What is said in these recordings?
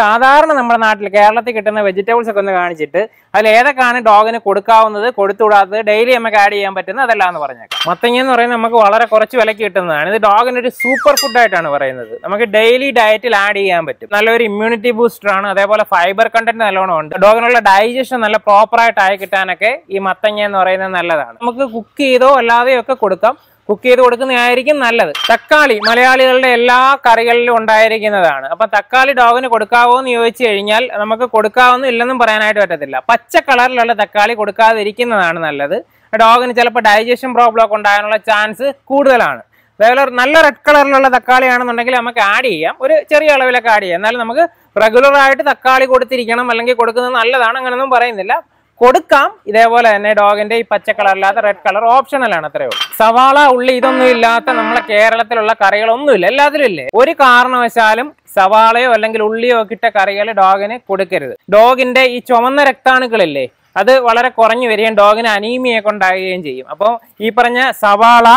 സാധാരണ നമ്മുടെ നാട്ടിൽ കേരളത്തിൽ കിട്ടുന്ന വെജിറ്റബിൾസ് ഒക്കെ ഒന്ന് കാണിച്ചിട്ട് അതിൽ ഏതൊക്കെയാണ് ഡോഗിന് കൊടുക്കാവുന്നത് കൊടുത്തുവിടാത്തത് ഡെയിലി നമുക്ക് ആഡ് ചെയ്യാൻ പറ്റുന്നത് അതല്ല എന്ന് പറഞ്ഞേക്കാം മത്തങ്ങ എന്ന് പറയുന്നത് നമുക്ക് വളരെ കുറച്ച് വിലയ്ക്ക് കിട്ടുന്നതാണ് ഇത് ഡോഗിന് ഒരു സൂപ്പർ ഫുഡായിട്ടാണ് പറയുന്നത് നമുക്ക് ഡെയിലി ഡയറ്റിൽ ആഡ് ചെയ്യാൻ പറ്റും നല്ലൊരു ഇമ്മ്യൂണിറ്റി ബൂസ്റ്റർ ആണ് അതേപോലെ ഫൈബർ കണ്ടന്റ് നല്ലോണം ഉണ്ട് ഡോഗിനുള്ള ഡൈജഷൻ നല്ല പ്രോപ്പറായിട്ട് ആയി കിട്ടാനൊക്കെ ഈ മത്തങ്ങ എന്ന് പറയുന്നത് നല്ലതാണ് നമുക്ക് കുക്ക് ചെയ്തോ അല്ലാതെയോ ഒക്കെ കൊടുക്കാം കുക്ക് ചെയ്ത് കൊടുക്കുന്നതായിരിക്കും നല്ലത് തക്കാളി മലയാളികളുടെ എല്ലാ കറികളിലും ഉണ്ടായിരിക്കുന്നതാണ് അപ്പൊ തക്കാളി ഡോഗിന് കൊടുക്കാവോ എന്ന് ചോദിച്ചു കഴിഞ്ഞാൽ നമുക്ക് കൊടുക്കാവൊന്നും ഇല്ലെന്നും പറയാനായിട്ട് പറ്റത്തില്ല പച്ച കളറിലുള്ള തക്കാളി കൊടുക്കാതിരിക്കുന്നതാണ് നല്ലത് ഡോഗിന് ചിലപ്പോൾ ഡൈജഷൻ പ്രോബ്ലം ഒക്കെ ഉണ്ടാകാനുള്ള ചാൻസ് കൂടുതലാണ് അതേപോലെ നല്ല റെഡ് കളറിലുള്ള തക്കാളി ആണെന്നുണ്ടെങ്കിൽ നമുക്ക് ആഡ് ചെയ്യാം ഒരു ചെറിയ അളവിലൊക്കെ ആഡ് ചെയ്യാം എന്നാലും നമുക്ക് റെഗുലറായിട്ട് തക്കാളി കൊടുത്തിരിക്കണം അല്ലെങ്കിൽ കൊടുക്കുന്നത് നല്ലതാണ് അങ്ങനെയൊന്നും പറയുന്നില്ല കൊടുക്കാം ഇതേപോലെ തന്നെ ഡോഗിന്റെ ഈ പച്ച കളർ അല്ലാത്ത റെഡ് കളർ ഓപ്ഷണൽ ആണ് അത്രയോ സവാള ഉള്ളി ഇതൊന്നും ഇല്ലാത്ത നമ്മളെ കേരളത്തിലുള്ള കറികളൊന്നുമില്ല എല്ലാത്തിലും ഇല്ലേ ഒരു കാരണവശാലും സവാളയോ അല്ലെങ്കിൽ ഉള്ളിയോ ഒക്കെ ഇട്ട കറികൾ ഡോഗിന് കൊടുക്കരുത് ഡോഗിന്റെ ഈ ചുമന്ന രക്താണുക്കളില്ലേ അത് വളരെ കുറഞ്ഞു വരികയും ഡോഗിന് അനീമിയൊക്കെ ഉണ്ടാകുകയും ചെയ്യും അപ്പോൾ ഈ പറഞ്ഞ സവാള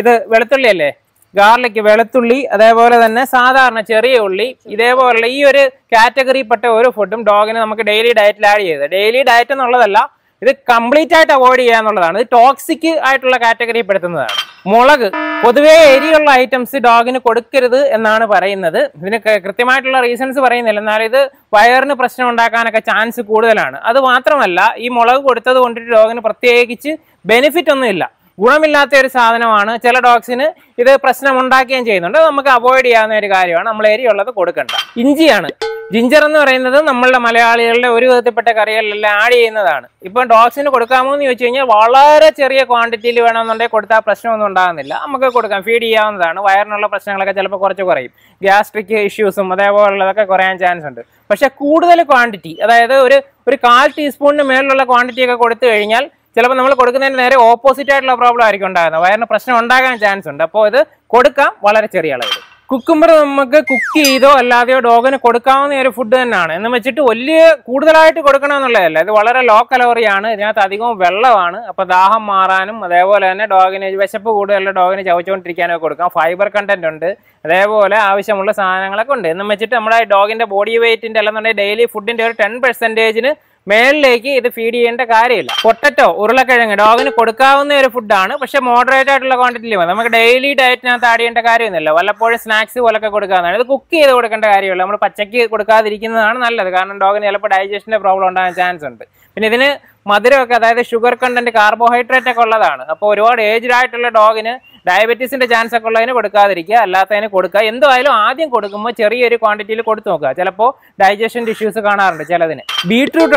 ഇത് വെളുത്തുള്ളിയല്ലേ ഗാർലിക് വെളുത്തുള്ളി അതേപോലെ തന്നെ സാധാരണ ചെറിയ ഉള്ളി ഇതേപോലെയുള്ള ഈ ഒരു കാറ്റഗറിപ്പെട്ട ഒരു ഫുഡും ഡോഗിന് നമുക്ക് ഡെയിലി ഡയറ്റിൽ ആഡ് ചെയ്ത് ഡെയിലി ഡയറ്റ് എന്നുള്ളതല്ല ഇത് കംപ്ലീറ്റ് ആയിട്ട് അവോയ്ഡ് ചെയ്യുക എന്നുള്ളതാണ് ഇത് ടോക്സിക് ആയിട്ടുള്ള കാറ്റഗറിയിൽ പെടുത്തുന്നതാണ് മുളക് പൊതുവേ എരിയുള്ള ഐറ്റംസ് ഡോഗിന് കൊടുക്കരുത് എന്നാണ് പറയുന്നത് ഇതിന് കൃത്യമായിട്ടുള്ള റീസൺസ് പറയുന്നില്ല എന്നാലും ഇത് വയറിന് പ്രശ്നം ഉണ്ടാക്കാനൊക്കെ ചാൻസ് കൂടുതലാണ് അത് മാത്രമല്ല ഈ മുളക് കൊടുത്തത് കൊണ്ടിട്ട് ഡോഗിന് പ്രത്യേകിച്ച് ബെനിഫിറ്റ് ഒന്നുമില്ല ഗുണമില്ലാത്ത ഒരു സാധനമാണ് ചില ഡോഗ്സിന് ഇത് പ്രശ്നം ഉണ്ടാക്കുകയും ചെയ്യുന്നുണ്ട് നമുക്ക് അവോയ്ഡ് ചെയ്യാവുന്ന ഒരു കാര്യമാണ് നമ്മൾ എരിയുള്ളത് കൊടുക്കേണ്ട ഇഞ്ചിയാണ് ജിഞ്ചർ എന്ന് പറയുന്നത് നമ്മളുടെ മലയാളികളുടെ ഒരു വിധത്തിൽപ്പെട്ട കറികളിലെല്ലാം ആഡ് ചെയ്യുന്നതാണ് ഇപ്പൊ ഡോഗ്സിന് കൊടുക്കാമോ എന്ന് ചോദിച്ചു കഴിഞ്ഞാൽ വളരെ ചെറിയ ക്വാണ്ടിറ്റിയിൽ വേണമെന്നുണ്ടെങ്കിൽ കൊടുത്താൽ പ്രശ്നമൊന്നും ഉണ്ടാകുന്നില്ല നമുക്ക് കൊടുക്കാം ഫീഡ് ചെയ്യാവുന്നതാണ് വയറിനുള്ള പ്രശ്നങ്ങളൊക്കെ ചിലപ്പോൾ കുറച്ച് കുറയും ഗ്യാസ്ട്രിക് ഇഷ്യൂസും അതേപോലുള്ളതൊക്കെ കുറയാൻ ചാൻസ് ഉണ്ട് പക്ഷേ കൂടുതൽ ക്വാണ്ടിറ്റി അതായത് ഒരു ഒരു കാൽ ടീസ്പൂണിന് മേളിലുള്ള ക്വാണ്ടിറ്റി ഒക്കെ കൊടുത്തു കഴിഞ്ഞാൽ ചിലപ്പോൾ നമ്മൾ കൊടുക്കുന്നതിന് നേരെ ഓപ്പോസിറ്റ് ആയിട്ടുള്ള പ്രോബ്ലം ആയിരിക്കും ഉണ്ടാകുന്നത് വയറിന് പ്രശ്നം ഉണ്ടാകാൻ ചാൻസ് ഉണ്ട് അപ്പോൾ ഇത് കൊടുക്കാം വളരെ ചെറിയ അളവിൽ കുക്കുമ്പർ നമുക്ക് കുക്ക് ചെയ്തോ അല്ലാതെയോ ഡോഗിന് കൊടുക്കാവുന്ന ഒരു ഫുഡ് തന്നെയാണ് എന്ന് വെച്ചിട്ട് വലിയ കൂടുതലായിട്ട് കൊടുക്കണമെന്നുള്ളതല്ല ഇത് വളരെ ലോ കലോറിയാണ് ഇതിനകത്ത് അധികവും വെള്ളമാണ് അപ്പോൾ ദാഹം മാറാനും അതേപോലെ തന്നെ ഡോഗിന് വിശപ്പ് കൂടുതലുള്ള ഡോഗിന് ചവച്ചുകൊണ്ടിരിക്കാനൊക്കെ കൊടുക്കാം ഫൈബർ കണ്ടന്റ് ഉണ്ട് അതേപോലെ ആവശ്യമുള്ള സാധനങ്ങളൊക്കെ ഉണ്ട് എന്ന് വെച്ചിട്ട് നമ്മുടെ ഡോഗിന്റെ ബോഡി വെയിറ്റിന്റെ അല്ലെന്നുണ്ടെങ്കിൽ ഡെയിലി ഫുഡിന്റെ ഒരു ടെൻ പെർസെൻറ്റേജിന് മേളിലേക്ക് ഇത് ഫീഡ് ചെയ്യേണ്ട കാര്യമില്ല പൊട്ടറ്റോ ഉരുളക്കിഴങ്ങ് ഡോഗിന് കൊടുക്കാവുന്ന ഒരു ഫുഡാണ് പക്ഷെ മോഡറേറ്റ് ആയിട്ടുള്ള ക്വാണ്ടിറ്റിയിൽ നമുക്ക് ഡെയിലി ഡയറ്റിനകത്ത് ആഡ് കാര്യമൊന്നുമില്ല വല്ലപ്പോഴും സ്നാക്സ് പോലൊക്കെ കൊടുക്കാവുന്നതാണ് ഇത് കുക്ക് ചെയ്ത് കൊടുക്കേണ്ട കാര്യമില്ല നമ്മൾ പച്ചയ്ക്ക് കൊടുക്കാതിരിക്കുന്നതാണ് നല്ലത് കാരണം ഡോഗിന് ചിലപ്പോൾ ഡൈജഷൻ്റെ പ്രോബ്ലം ഉണ്ടാകാൻ ചാൻസ് ഉണ്ട് പിന്നെ ഇതിന് മധുരമൊക്കെ അതായത് ഷുഗർ കണ്ടന്റ് കാർബോഹൈഡ്രേറ്റ് ഒക്കെ ഉള്ളതാണ് അപ്പോൾ ഒരുപാട് ഏജ്ഡ് ആയിട്ടുള്ള ഡോഗിന് ഡയബറ്റീസിന്റെ ചാൻസ് ഒക്കെ ഉള്ളതിന് കൊടുക്കാതിരിക്കുക അല്ലാത്തതിന് കൊടുക്കുക എന്തായാലും ആദ്യം കൊടുക്കുമ്പോൾ ചെറിയൊരു ക്വാണ്ടിറ്റിയിൽ കൊടുത്തു നോക്കുക ചിലപ്പോൾ ഡൈജഷൻ ഇഷ്യൂസ് കാണാറുണ്ട് ചിലതിന്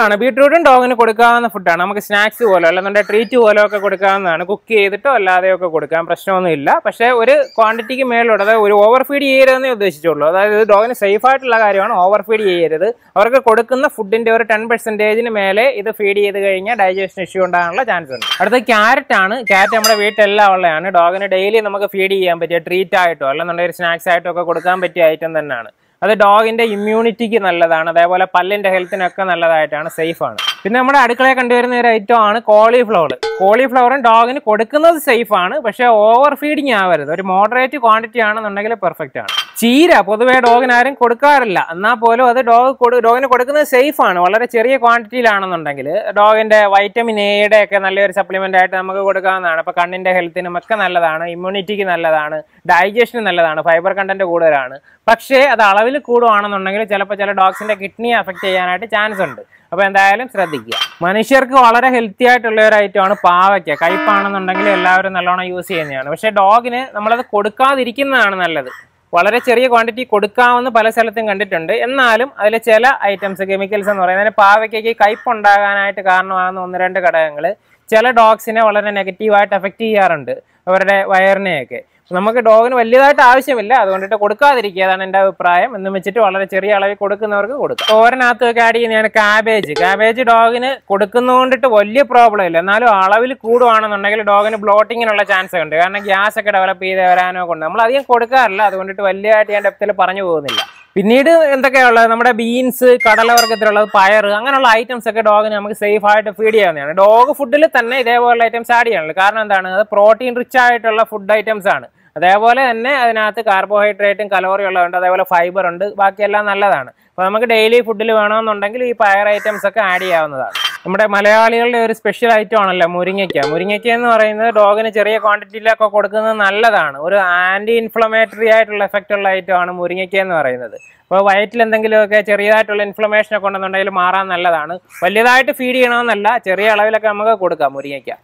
ആണ് ബീട്രൂട്ടും ഡോഗിന് കൊടുക്കാവുന്ന ഫുഡാണ് നമുക്ക് സ്നാക്സ് പോലോ അല്ലെന്നുണ്ടെങ്കിൽ ട്രീറ്റ് പോലോ ഒക്കെ കൊടുക്കാവുന്നതാണ് കുക്ക് ചെയ്തിട്ടോ ഒക്കെ കൊടുക്കാം പ്രശ്നമൊന്നുമില്ല പക്ഷേ ഒരു ക്വാണ്ടിറ്റിക്ക് മേലുള്ള അതായത് ഒരു ഓവർ ഫീഡ് ചെയ്യരുതെന്നേ ഉദ്ദേശിച്ചുള്ളൂ അതായത് ഇത് ഡോഗിന് സേഫ് ആയിട്ടുള്ള കാര്യമാണ് ഓവർ ഫീഡ് ചെയ്യരുത് അവർക്ക് കൊടുക്കുന്ന ഫുഡിന്റെ ഒരു ടെൻ പെർസെൻറ്റേജിന് മേലെ ഇത് ഫീഡ് ചെയ്ത് കഴിഞ്ഞാൽ ഡൈജഷൻ ഇഷ്യൂ ഉണ്ടാകാനുള്ള ചാൻസ് ഉണ്ട് അടുത്ത ക്യാരറ്റ് ആണ് ക്യാരറ്റ് നമ്മുടെ വീട്ടിലെല്ലാം ഉള്ളതാണ് ഡോഗിന് ഡെയിലി നമുക്ക് ഫീഡ് ചെയ്യാൻ പറ്റിയ ട്രീറ്റ് ആയിട്ടോ അല്ലെന്നുണ്ടെങ്കിൽ സ്നാക്സ് ആയിട്ടോ ഒക്കെ കൊടുക്കാൻ പറ്റിയ ഐറ്റം തന്നെയാണ് അത് ഡോഗിന്റെ ഇമ്മ്യൂണിറ്റിക്ക് നല്ലതാണ് അതേപോലെ പല്ലിന്റെ ഹെൽത്തിനൊക്കെ നല്ലതായിട്ടാണ് സേഫാണ് പിന്നെ നമ്മുടെ അടുക്കളയെ കണ്ടുവരുന്ന ഒരു ഐറ്റം ആണ് കോളിഫ്ലവർ കോളിഫ്ലവറും ഡോഗിന് കൊടുക്കുന്നത് സേഫാണ് പക്ഷേ ഓവർ ഫീഡിങ് ആവരുത് ഒരു മോഡറേറ്റ് ക്വാണ്ടിറ്റി ആണെന്നുണ്ടെങ്കിൽ പെർഫെക്റ്റ് ആണ് ചീര പൊതുവെ ഡോഗിന് ആരും കൊടുക്കാറില്ല എന്നാൽ പോലും അത് ഡോഗ് ഡോഗിന് കൊടുക്കുന്നത് സേഫ് ആണ് വളരെ ചെറിയ ക്വാണ്ടിറ്റിയിലാണെന്നുണ്ടെങ്കിൽ ഡോഗിന്റെ വൈറ്റമിൻ എയുടെ ഒക്കെ നല്ലൊരു സപ്ലിമെന്റ് ആയിട്ട് നമുക്ക് കൊടുക്കാവുന്നതാണ് അപ്പോൾ കണ്ണിന്റെ ഹെൽത്തിനും ഒക്കെ നല്ലതാണ് ഇമ്മ്യൂണിറ്റിക്ക് നല്ലതാണ് ഡൈജഷന് നല്ലതാണ് ഫൈബർ കണ്ടന്റ് കൂടുതലാണ് പക്ഷേ അത് അളവിൽ കൂടുവാണെന്നുണ്ടെങ്കിൽ ചിലപ്പോൾ ചില ഡോഗ്സിന്റെ കിഡ്നി അഫക്റ്റ് ചെയ്യാനായിട്ട് ചാൻസ് ഉണ്ട് അപ്പോൾ എന്തായാലും ശ്രദ്ധിക്കുക മനുഷ്യർക്ക് വളരെ ഹെൽത്തി ആയിട്ടുള്ള ഒരു ഐറ്റം ആണ് പാവയ്ക്ക കയ്പാണെന്നുണ്ടെങ്കിൽ എല്ലാവരും നല്ലോണം യൂസ് ചെയ്യുന്നതാണ് പക്ഷേ ഡോഗിന് നമ്മളത് കൊടുക്കാതിരിക്കുന്നതാണ് നല്ലത് വളരെ ചെറിയ ക്വാണ്ടിറ്റി കൊടുക്കാമെന്ന് പല സ്ഥലത്തും കണ്ടിട്ടുണ്ട് എന്നാലും അതിൽ ചില ഐറ്റംസ് കെമിക്കൽസ് എന്ന് പറയുന്നത് പാവയ്ക്കൊക്കെ കയ്പ്പുണ്ടാകാനായിട്ട് കാരണമാകുന്ന ഒന്ന് രണ്ട് ഘടകങ്ങൾ ചില ഡോഗ്സിനെ വളരെ നെഗറ്റീവായിട്ട് എഫക്റ്റ് ചെയ്യാറുണ്ട് അവരുടെ വയറിനെയൊക്കെ നമുക്ക് ഡോഗിന് വലിയതായിട്ട് ആവശ്യമില്ല അതുകൊണ്ടിട്ട് കൊടുക്കാതിരിക്കുക അതാണ് എൻ്റെ അഭിപ്രായം എന്ന് വെച്ചിട്ട് വളരെ ചെറിയ അളവിൽ കൊടുക്കുന്നവർക്ക് കൊടുക്കും ഓരനകത്തൊക്കെ ആഡ് ചെയ്യുന്നതാണ് കാബേജ് കാബേജ് ഡോഗിന് കൊടുക്കുന്നതുകൊണ്ടിട്ട് വലിയ പ്രോബ്ലം ഇല്ല എന്നാലും അളവിൽ കൂടുവാണെന്നുണ്ടെങ്കിൽ ഡോഗിന് ബ്ലോട്ടിങ്ങിനുള്ള ചാൻസ് ഉണ്ട് കാരണം ഗ്യാസ് ഒക്കെ ഡെവലപ്പ് ചെയ്ത് വരാനോ കൊണ്ട് നമ്മൾ അധികം കൊടുക്കാറില്ല അതുകൊണ്ടിട്ട് വലിയതായിട്ട് ഞാൻ ഡെപ്തിൽ പറഞ്ഞു പോകുന്നില്ല പിന്നീട് എന്തൊക്കെയുള്ളത് നമ്മുടെ ബീൻസ് കടലവർഗ്ഗത്തിലുള്ളത് പയർ അങ്ങനെയുള്ള ഐറ്റംസ് ഒക്കെ ഡോഗിന് നമുക്ക് സേഫ് ആയിട്ട് ഫീഡ് ചെയ്യാവുന്നതാണ് ഡോഗ് ഫുഡിൽ തന്നെ ഇതേപോലെ ഐറ്റംസ് ആഡ് ചെയ്യാനുള്ളത് കാരണം എന്താണ് അത് പ്രോട്ടീൻ റിച്ച് ആയിട്ടുള്ള ഫുഡ് ഐറ്റംസ് ആണ് അതേപോലെ തന്നെ അതിനകത്ത് കാർബോഹൈഡ്രേറ്റും കലോറി ഉള്ളതുണ്ട് അതേപോലെ ഫൈബർ ഉണ്ട് ബാക്കിയെല്ലാം നല്ലതാണ് അപ്പോൾ നമുക്ക് ഡെയിലി ഫുഡിൽ വേണമെന്നുണ്ടെങ്കിൽ ഈ പയർ ഐറ്റംസ് ഒക്കെ ആഡ് ചെയ്യാവുന്നതാണ് നമ്മുടെ മലയാളികളുടെ ഒരു സ്പെഷ്യൽ ഐറ്റം ആണല്ലോ മുരിങ്ങയ്ക്ക മുരിങ്ങയ്ക്ക എന്ന് പറയുന്നത് ഡോഗിന് ചെറിയ ക്വാണ്ടിറ്റിയിലൊക്കെ കൊടുക്കുന്നത് നല്ലതാണ് ഒരു ആൻറ്റി ഇൻഫ്ലമേറ്ററി ആയിട്ടുള്ള എഫക്റ്റ് ഉള്ള ഐറ്റം ആണ് മുരിങ്ങയ്ക്ക എന്ന് പറയുന്നത് അപ്പോൾ വയറ്റിൽ എന്തെങ്കിലുമൊക്കെ ചെറിയതായിട്ടുള്ള ഇൻഫ്ലമേഷനൊക്കെ ഒക്കെ ഉണ്ടെന്നുണ്ടെങ്കിൽ മാറാൻ നല്ലതാണ് വലിയതായിട്ട് ഫീഡ് ചെയ്യണമെന്നല്ല ചെറിയ അളവിലൊക്കെ നമുക്ക് കൊടുക്കാം മുരിങ്ങയ്ക്ക